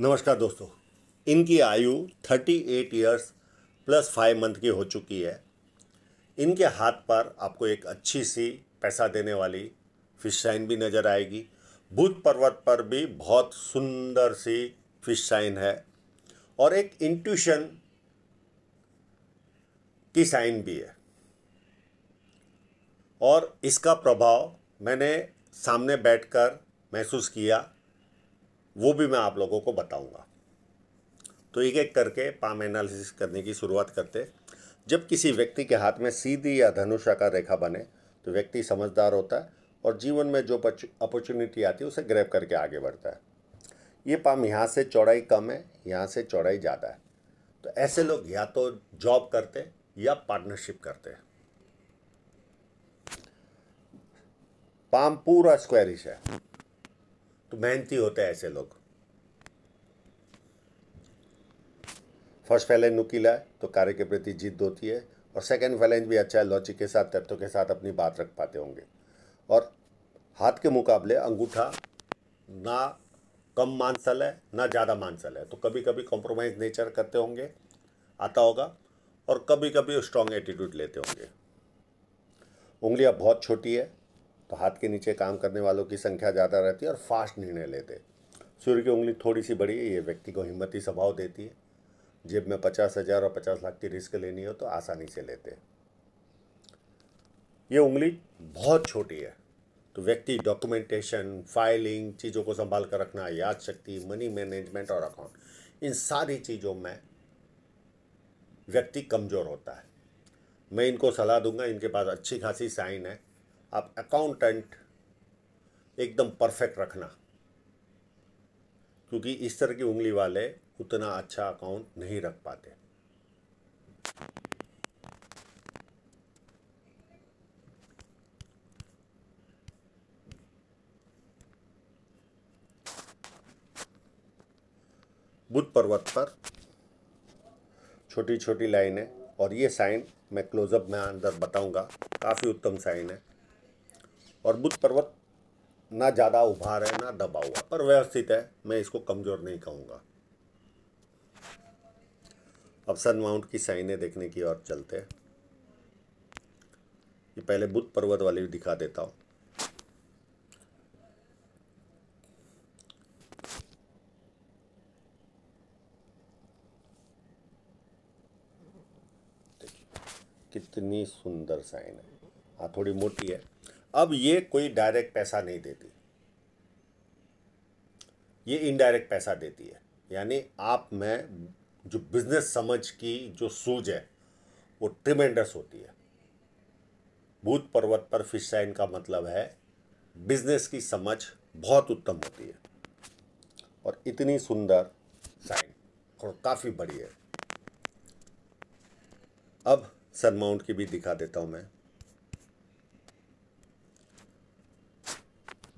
नमस्कार दोस्तों इनकी आयु 38 ईयर्स प्लस फाइव मंथ की हो चुकी है इनके हाथ पर आपको एक अच्छी सी पैसा देने वाली फिश साइन भी नज़र आएगी बुध पर्वत पर भी बहुत सुंदर सी फिश साइन है और एक इंट्यूशन की साइन भी है और इसका प्रभाव मैंने सामने बैठकर महसूस किया वो भी मैं आप लोगों को बताऊंगा तो एक एक करके पाम एनालिसिस करने की शुरुआत करते जब किसी व्यक्ति के हाथ में सीधी या धनुष का रेखा बने तो व्यक्ति समझदार होता है और जीवन में जो अपॉर्चुनिटी आती है उसे ग्रैप करके आगे बढ़ता है ये पाम यहाँ से चौड़ाई कम है यहाँ से चौड़ाई ज़्यादा है तो ऐसे लोग या तो जॉब करते या पार्टनरशिप करते हैं पाम पूरा स्क्वायरिश है तो मेहनती होते हैं ऐसे लोग फर्स्ट फैलेंज नुकीला है तो कार्य के प्रति जिद होती है और सेकेंड फैलेंज भी अच्छा है लॉजिक के साथ तत्व के साथ अपनी बात रख पाते होंगे और हाथ के मुकाबले अंगूठा ना कम मानसल है ना ज़्यादा मानसल है तो कभी कभी कॉम्प्रोमाइज़ नेचर करते होंगे आता होगा और कभी कभी स्ट्रॉन्ग एटीट्यूड लेते होंगे उंगलियाँ बहुत छोटी है तो हाथ के नीचे काम करने वालों की संख्या ज़्यादा रहती है और फास्ट निर्णय लेते सूर्य की उंगली थोड़ी सी बड़ी है ये व्यक्ति को हिम्मती स्वभाव देती है जेब में पचास हज़ार और पचास लाख की रिस्क लेनी हो तो आसानी से लेते हैं ये उंगली बहुत छोटी है तो व्यक्ति डॉक्यूमेंटेशन फाइलिंग चीज़ों को संभाल कर रखना याद शक्ति मनी मैनेजमेंट और अकाउंट इन सारी चीज़ों में व्यक्ति कमज़ोर होता है मैं इनको सलाह दूंगा इनके पास अच्छी खासी साइन है आप अकाउंटेंट एकदम परफेक्ट रखना क्योंकि इस तरह की उंगली वाले उतना अच्छा अकाउंट नहीं रख पाते बुद्ध पर्वत पर छोटी छोटी लाइनें और ये साइन मैं क्लोजअप में अंदर बताऊंगा काफ़ी उत्तम साइन है और बुद्ध पर्वत ना ज़्यादा उभार है ना दबा हुआ पर व्यवस्थित है मैं इसको कमज़ोर नहीं कहूँगा अब सन माउंट की साइने देखने की ओर चलते हैं ये पहले बुद्ध पर्वत वाली दिखा देता हूँ कितनी सुंदर साइन है हाँ थोड़ी मोटी है अब ये कोई डायरेक्ट पैसा नहीं देती ये इनडायरेक्ट पैसा देती है यानी आप में जो बिजनेस समझ की जो सूझ है वो ट्रिमेंडस होती है भूत पर्वत पर फिश साइन का मतलब है बिजनेस की समझ बहुत उत्तम होती है और इतनी सुंदर साइन और काफ़ी बड़ी है अब सनमाउंट की भी दिखा देता हूँ मैं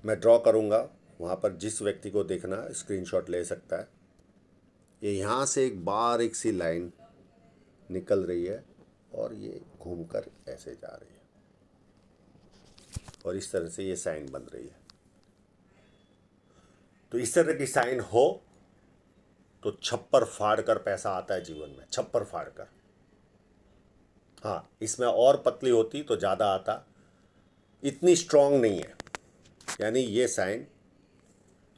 मैं ड्रॉ करूँगा वहाँ पर जिस व्यक्ति को देखना स्क्रीनशॉट ले सकता है ये यहाँ से एक बार एक सी लाइन निकल रही है और ये घूमकर ऐसे जा रही है और इस तरह से ये साइन बन रही है तो इस तरह की साइन हो तो छप्पर फाड़ कर पैसा आता है जीवन में छप्पर फाड़ कर हाँ इसमें और पतली होती तो ज़्यादा आता इतनी स्ट्रांग नहीं है यानी ये साइन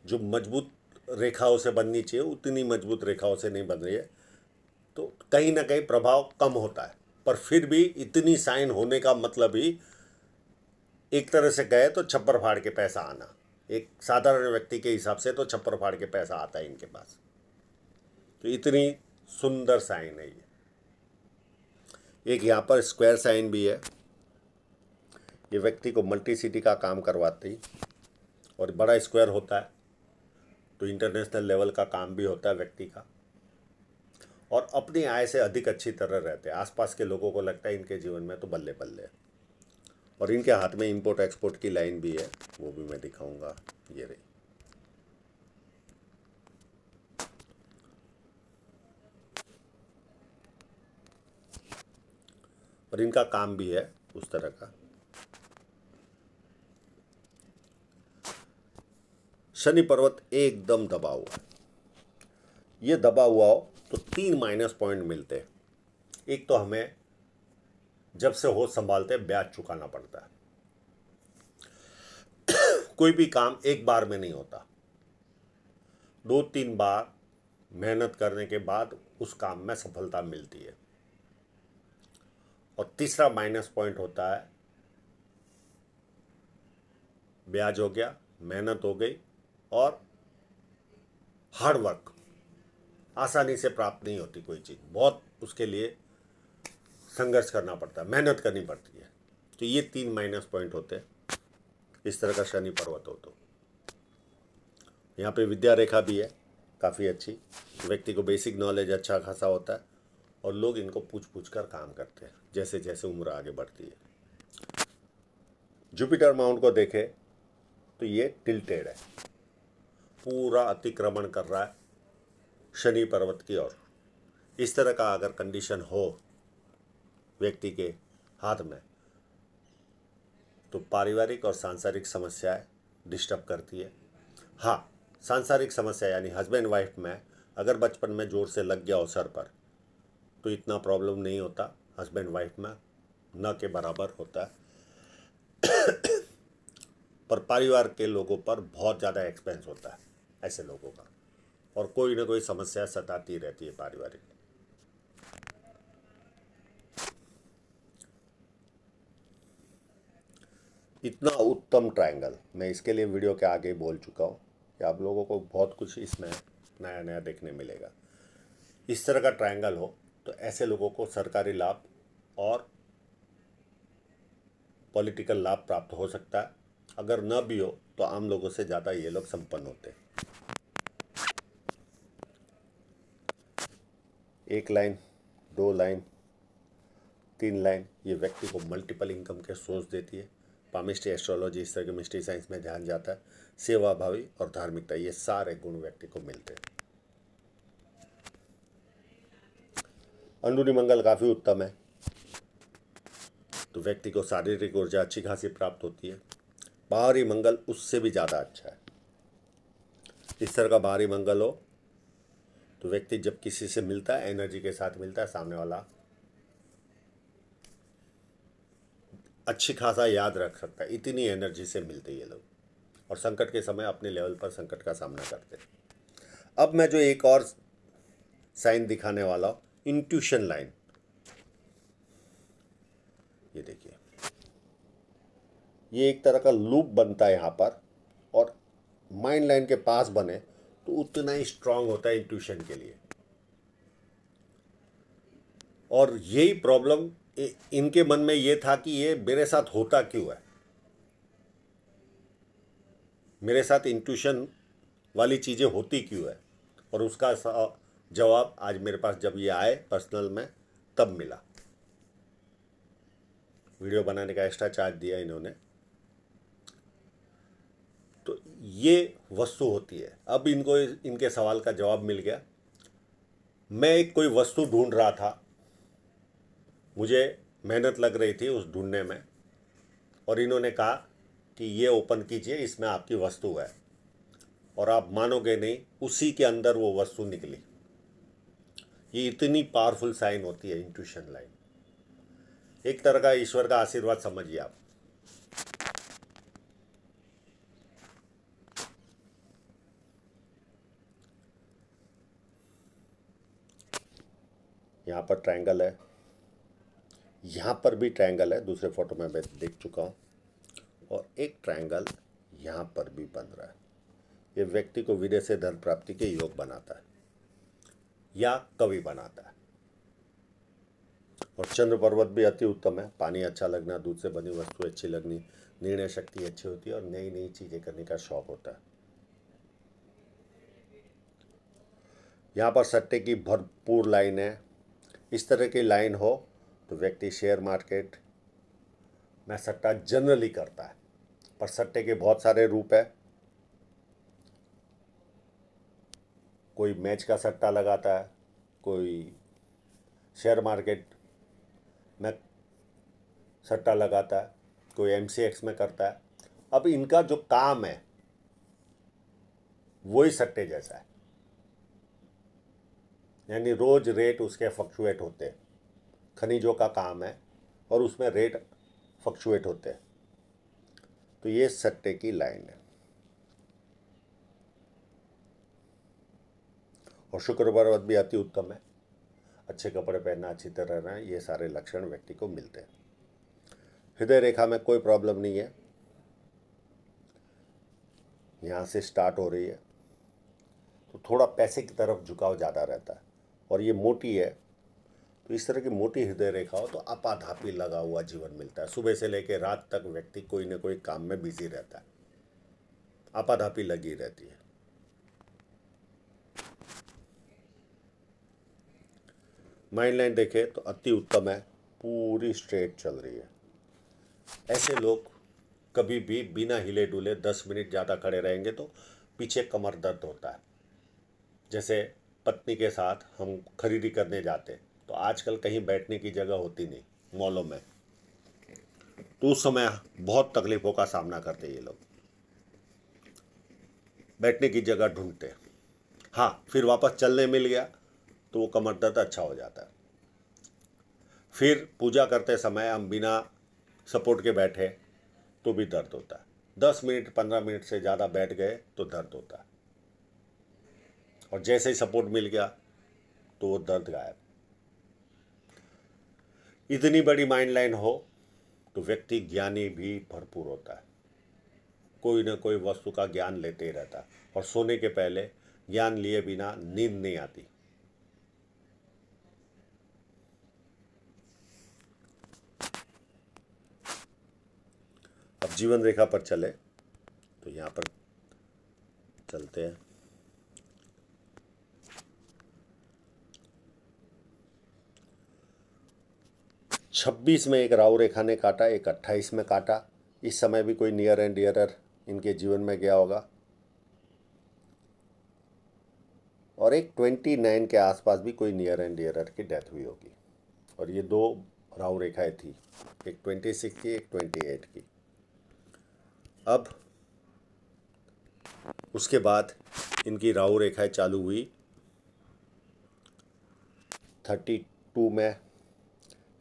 जो मजबूत रेखाओं से बननी चाहिए उतनी मजबूत रेखाओं से नहीं बन रही है तो कहीं ना कहीं प्रभाव कम होता है पर फिर भी इतनी साइन होने का मतलब ही एक तरह से कहे तो छप्पर फाड़ के पैसा आना एक साधारण व्यक्ति के हिसाब से तो छप्पर फाड़ के पैसा आता है इनके पास तो इतनी सुंदर साइन है ये एक यहाँ पर स्क्वायर साइन भी है ये व्यक्ति को मल्टी सिटी का काम करवाती और बड़ा स्क्वायर होता है तो इंटरनेशनल लेवल का काम भी होता है व्यक्ति का और अपनी आय से अधिक अच्छी तरह रहते हैं आसपास के लोगों को लगता है इनके जीवन में तो बल्ले बल्ले और इनके हाथ में इंपोर्ट एक्सपोर्ट की लाइन भी है वो भी मैं दिखाऊंगा ये रही और इनका काम भी है उस तरह का शनि पर्वत एकदम दबा हुआ है ये दबा हुआ हो तो तीन माइनस पॉइंट मिलते हैं एक तो हमें जब से होश संभालते ब्याज चुकाना पड़ता है कोई भी काम एक बार में नहीं होता दो तीन बार मेहनत करने के बाद उस काम में सफलता मिलती है और तीसरा माइनस पॉइंट होता है ब्याज हो गया मेहनत हो गई और हार्ड वर्क आसानी से प्राप्त नहीं होती कोई चीज़ बहुत उसके लिए संघर्ष करना पड़ता है मेहनत करनी पड़ती है तो ये तीन माइनस पॉइंट होते हैं इस तरह का शनि पर्वत हो तो यहाँ पे विद्या रेखा भी है काफ़ी अच्छी व्यक्ति को बेसिक नॉलेज अच्छा खासा होता है और लोग इनको पूछ पूछ कर काम करते हैं जैसे जैसे उम्र आगे बढ़ती है जुपिटर माउंट को देखें तो ये टिल्टेड है पूरा अतिक्रमण कर रहा है शनि पर्वत की ओर इस तरह का अगर कंडीशन हो व्यक्ति के हाथ में तो पारिवारिक और सांसारिक समस्याएं डिस्टर्ब करती है हाँ सांसारिक समस्या यानी हस्बैंड वाइफ में अगर बचपन में जोर से लग गया अवसर पर तो इतना प्रॉब्लम नहीं होता हस्बैंड वाइफ में न के बराबर होता है पर परिवार के लोगों पर बहुत ज़्यादा एक्सपेंस होता है ऐसे लोगों का और कोई ना कोई समस्या सताती रहती है पारिवारिक इतना उत्तम ट्रायंगल मैं इसके लिए वीडियो के आगे बोल चुका हूँ कि आप लोगों को बहुत कुछ इसमें नया नया देखने मिलेगा इस तरह का ट्रायंगल हो तो ऐसे लोगों को सरकारी लाभ और पॉलिटिकल लाभ प्राप्त हो सकता है अगर न भी हो तो आम लोगों से ज़्यादा ये लोग संपन्न होते हैं एक लाइन दो लाइन तीन लाइन ये व्यक्ति को मल्टीपल इनकम के सोर्स देती है पामिस्ट्री एस्ट्रोलॉजी इस तरह के मिस्ट्री साइंस में ध्यान जाता है सेवा भावी और धार्मिकता ये सारे गुण व्यक्ति को मिलते हैं अंडूनी मंगल काफ़ी उत्तम है तो व्यक्ति को शारीरिक ऊर्जा अच्छी खासी प्राप्त होती है बाहरी मंगल उससे भी ज़्यादा अच्छा है इस तरह का बाहरी मंगल हो तो व्यक्ति जब किसी से मिलता है एनर्जी के साथ मिलता है सामने वाला अच्छी खासा याद रख सकता है इतनी एनर्जी से मिलते ये लोग और संकट के समय अपने लेवल पर संकट का सामना करते अब मैं जो एक और साइन दिखाने वाला हूँ इंट्यूशन लाइन ये देखिए ये एक तरह का लूप बनता है यहाँ पर और माइंड लाइन के पास बने तो उतना ही स्ट्रांग होता है इंट्यूशन के लिए और यही प्रॉब्लम इनके मन में ये था कि ये मेरे साथ होता क्यों है मेरे साथ इंट्यूशन वाली चीज़ें होती क्यों है और उसका जवाब आज मेरे पास जब ये आए पर्सनल में तब मिला वीडियो बनाने का एक्स्ट्रा चार्ज दिया इन्होंने ये वस्तु होती है अब इनको इनके सवाल का जवाब मिल गया मैं एक कोई वस्तु ढूंढ रहा था मुझे मेहनत लग रही थी उस ढूंढने में और इन्होंने कहा कि ये ओपन कीजिए इसमें आपकी वस्तु है और आप मानोगे नहीं उसी के अंदर वो वस्तु निकली ये इतनी पावरफुल साइन होती है इंट्यूशन लाइन एक तरह का ईश्वर का आशीर्वाद समझिए आप यहाँ पर ट्रायंगल है यहाँ पर भी ट्रायंगल है दूसरे फोटो में मैं देख चुका हूँ और एक ट्रायंगल यहाँ पर भी बन रहा है ये व्यक्ति को विदय से धन प्राप्ति के योग बनाता है या कवि बनाता है और चंद्र पर्वत भी अति उत्तम है पानी अच्छा लगना दूध से बनी वस्तु अच्छी लगनी निर्णय शक्ति अच्छी होती है और नई नई चीज़ें करने का शौक होता है यहाँ पर सट्टे की भरपूर लाइन है इस तरह की लाइन हो तो व्यक्ति शेयर मार्केट में सट्टा जनरली करता है पर सट्टे के बहुत सारे रूप है कोई मैच का सट्टा लगाता है कोई शेयर मार्केट में सट्टा लगाता है कोई एम में करता है अब इनका जो काम है वही सट्टे जैसा है यानी रोज़ रेट उसके फ्लक्चुएट होते हैं खनिजों का काम है और उसमें रेट फ्लक्चुएट होते हैं तो ये सट्टे की लाइन है और शुक्र पर्वत भी अति उत्तम है अच्छे कपड़े पहनना अच्छी तरह रहना ये सारे लक्षण व्यक्ति को मिलते हैं हृदय रेखा में कोई प्रॉब्लम नहीं है यहाँ से स्टार्ट हो रही है तो थोड़ा पैसे की तरफ झुकाव ज़्यादा रहता है और ये मोटी है तो इस तरह की मोटी हृदय रेखा हो तो आपाधापी लगा हुआ जीवन मिलता है सुबह से लेकर रात तक व्यक्ति कोई ना कोई काम में बिजी रहता है आपाधापी लगी रहती है माइंड लाइन देखे तो अति उत्तम है पूरी स्ट्रेट चल रही है ऐसे लोग कभी भी बिना हिले डुले दस मिनट ज़्यादा खड़े रहेंगे तो पीछे कमर दर्द होता है जैसे पत्नी के साथ हम खरीदी करने जाते तो आजकल कहीं बैठने की जगह होती नहीं मॉलों में तो उस समय बहुत तकलीफ़ों का सामना करते ये लोग बैठने की जगह ढूंढते हाँ फिर वापस चलने मिल गया तो वो कमर दर्द अच्छा हो जाता है फिर पूजा करते समय हम बिना सपोर्ट के बैठे तो भी दर्द होता है दस मिनट पंद्रह मिनट से ज़्यादा बैठ गए तो दर्द होता है और जैसे ही सपोर्ट मिल गया तो वो दर्द गायब इतनी बड़ी माइंड लाइन हो तो व्यक्ति ज्ञानी भी भरपूर होता है कोई ना कोई वस्तु का ज्ञान लेते ही रहता और सोने के पहले ज्ञान लिए बिना नींद नहीं आती अब जीवन रेखा पर चले तो यहां पर चलते हैं छब्बीस में एक राव रेखा ने काटा एक अट्ठाईस में काटा इस समय भी कोई नियर एंड डियरर इनके जीवन में गया होगा और एक ट्वेंटी नाइन के आसपास भी कोई नियर एंड डियरर की डेथ हुई होगी और ये दो राव रेखाएँ थी एक ट्वेंटी सिक्स की एक ट्वेंटी एट की अब उसके बाद इनकी राहु रेखाएं चालू हुई थर्टी टू में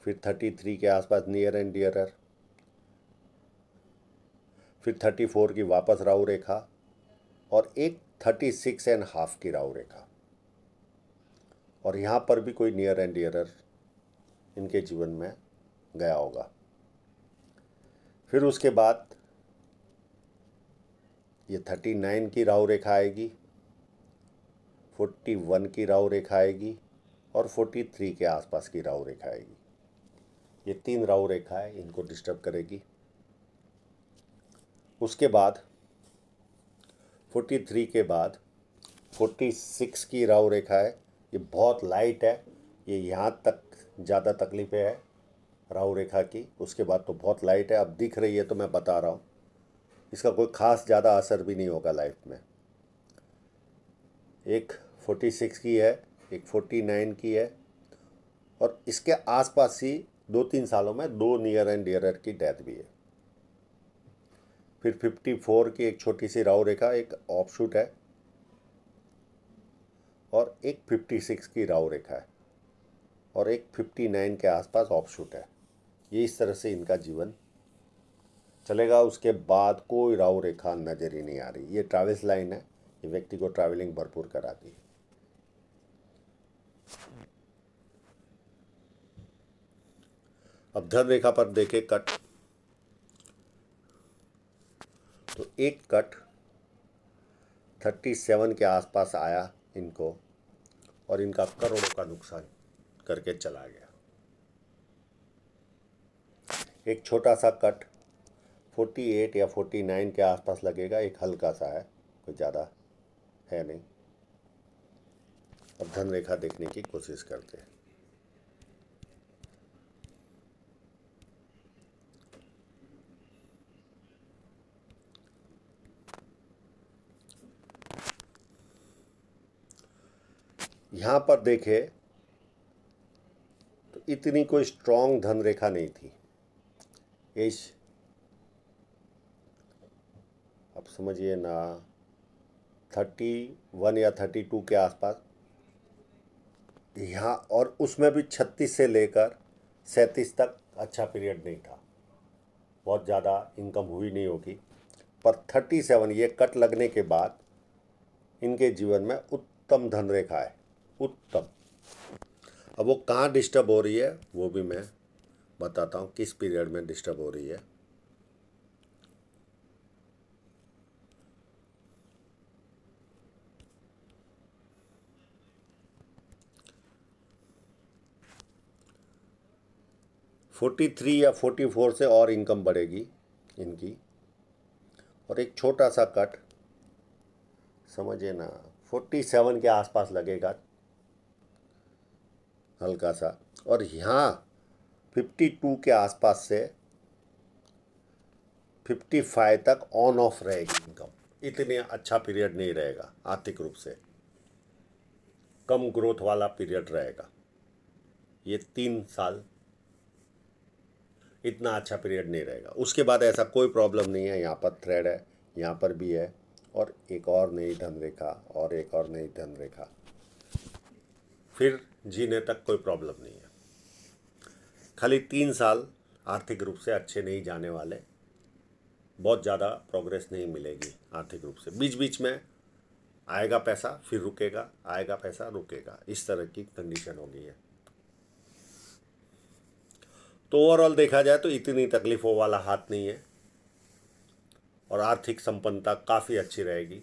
फिर थर्टी थ्री के आसपास नियर एंड डियरर फिर थर्टी फोर की वापस राहु रेखा और एक थर्टी सिक्स एंड हाफ की राहु रेखा और यहाँ पर भी कोई नियर एंड डियरर इनके जीवन में गया होगा फिर उसके बाद ये थर्टी नाइन की राहु रेखा आएगी फोर्टी वन की राहु रेखा आएगी और फोर्टी थ्री के आसपास की राहु रेखा आएगी ये तीन राहु रेखा है इनको डिस्टर्ब करेगी उसके बाद 43 के बाद 46 की राहु रेखा है ये बहुत लाइट है ये यहाँ तक ज़्यादा तकलीफें है राहु रेखा की उसके बाद तो बहुत लाइट है अब दिख रही है तो मैं बता रहा हूँ इसका कोई ख़ास ज़्यादा असर भी नहीं होगा लाइफ में एक 46 की है एक 49 की है और इसके आसपास ही दो तीन सालों में दो नियर एंड डियर की डेथ भी है फिर 54 की एक छोटी सी राव रेखा एक ऑफशूट है और एक 56 की राव रेखा है और एक 59 के आसपास ऑफशूट है ये इस तरह से इनका जीवन चलेगा उसके बाद कोई राव रेखा नज़र ही नहीं आ रही ये ट्रैवल्स लाइन है ये व्यक्ति को ट्रैवलिंग भरपूर कराती है धन रेखा पर देखे कट तो एक कट थर्टी सेवन के आसपास आया इनको और इनका करोड़ों का नुकसान करके चला गया एक छोटा सा कट 48 या 49 के आसपास लगेगा एक हल्का सा है कोई ज़्यादा है नहीं अब धन रेखा देखने की कोशिश करते हैं यहाँ पर देखे तो इतनी कोई स्ट्रांग धन रेखा नहीं थी इस आप समझिए ना थर्टी वन या थर्टी टू के आसपास यहाँ और उसमें भी छत्तीस से लेकर सैंतीस तक अच्छा पीरियड नहीं था बहुत ज़्यादा इनकम हुई नहीं होगी पर थर्टी सेवन ये कट लगने के बाद इनके जीवन में उत्तम धन रेखा है उत्तम अब वो कहाँ डिस्टर्ब हो रही है वो भी मैं बताता हूँ किस पीरियड में डिस्टर्ब हो रही है फोर्टी थ्री या फोर्टी फोर से और इनकम बढ़ेगी इनकी और एक छोटा सा कट समझे ना फोर्टी सेवन के आसपास लगेगा हल्का सा और यहाँ 52 के आसपास से 55 तक ऑन ऑफ रहेगी इनकम इतने अच्छा पीरियड नहीं रहेगा आर्थिक रूप से कम ग्रोथ वाला पीरियड रहेगा ये तीन साल इतना अच्छा पीरियड नहीं रहेगा उसके बाद ऐसा कोई प्रॉब्लम नहीं है यहाँ पर थ्रेड है यहाँ पर भी है और एक और नई धन रेखा और एक और नई धन रेखा फिर जीने तक कोई प्रॉब्लम नहीं है खाली तीन साल आर्थिक रूप से अच्छे नहीं जाने वाले बहुत ज़्यादा प्रोग्रेस नहीं मिलेगी आर्थिक रूप से बीच बीच में आएगा पैसा फिर रुकेगा आएगा पैसा रुकेगा इस तरह की कंडीशन हो गई है तो ओवरऑल देखा जाए तो इतनी तकलीफ़ों वाला हाथ नहीं है और आर्थिक संपन्नता काफ़ी अच्छी रहेगी